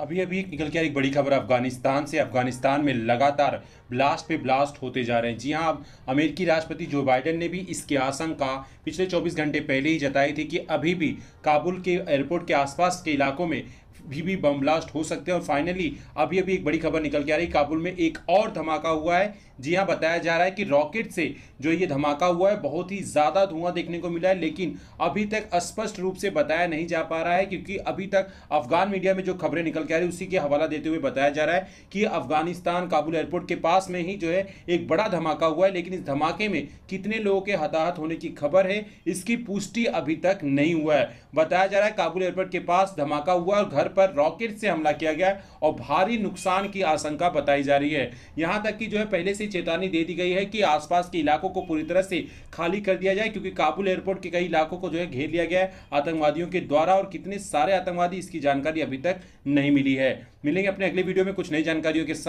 अभी अभी निकल के एक बड़ी खबर अफगानिस्तान से अफगानिस्तान में लगातार ब्लास्ट पे ब्लास्ट होते जा रहे हैं जी हाँ अमेरिकी राष्ट्रपति जो बाइडेन ने भी इसके आशंका पिछले 24 घंटे पहले ही जताई थी कि अभी भी काबुल के एयरपोर्ट के आसपास के इलाकों में भी भी बम ब्लास्ट हो सकते हैं और फाइनली अभी अभी एक बड़ी खबर निकल के आ रही है काबुल में एक और धमाका हुआ है जी हाँ बताया जा रहा है कि रॉकेट से जो ये धमाका हुआ है बहुत ही ज़्यादा धुआं देखने को मिला है लेकिन अभी तक स्पष्ट रूप से बताया नहीं जा पा रहा है क्योंकि अभी तक अफगान मीडिया में जो खबरें निकल के आ रही उसी के हवाला देते हुए बताया जा रहा है कि अफगानिस्तान काबुल एयरपोर्ट के पास में ही जो है एक बड़ा धमाका हुआ है लेकिन इस धमाके में कितने लोगों के हताहत होने की खबर है इसकी पुष्टि अभी तक नहीं हुआ है बताया जा रहा है काबुल एयरपोर्ट के पास धमाका हुआ और घर पर रॉकेट से हमला किया गया और भारी नुकसान की आशंका बताई जा रही है यहां तक कि जो है पहले से चेतावनी दे दी गई है कि आसपास के इलाकों को पूरी तरह से खाली कर दिया जाए क्योंकि काबुल एयरपोर्ट के कई इलाकों को जो है घेर लिया गया है आतंकवादियों के द्वारा और कितने सारे आतंकवादी इसकी जानकारी अभी तक नहीं मिली है मिलेंगे अपने अगले वीडियो में कुछ नई जानकारियों के साथ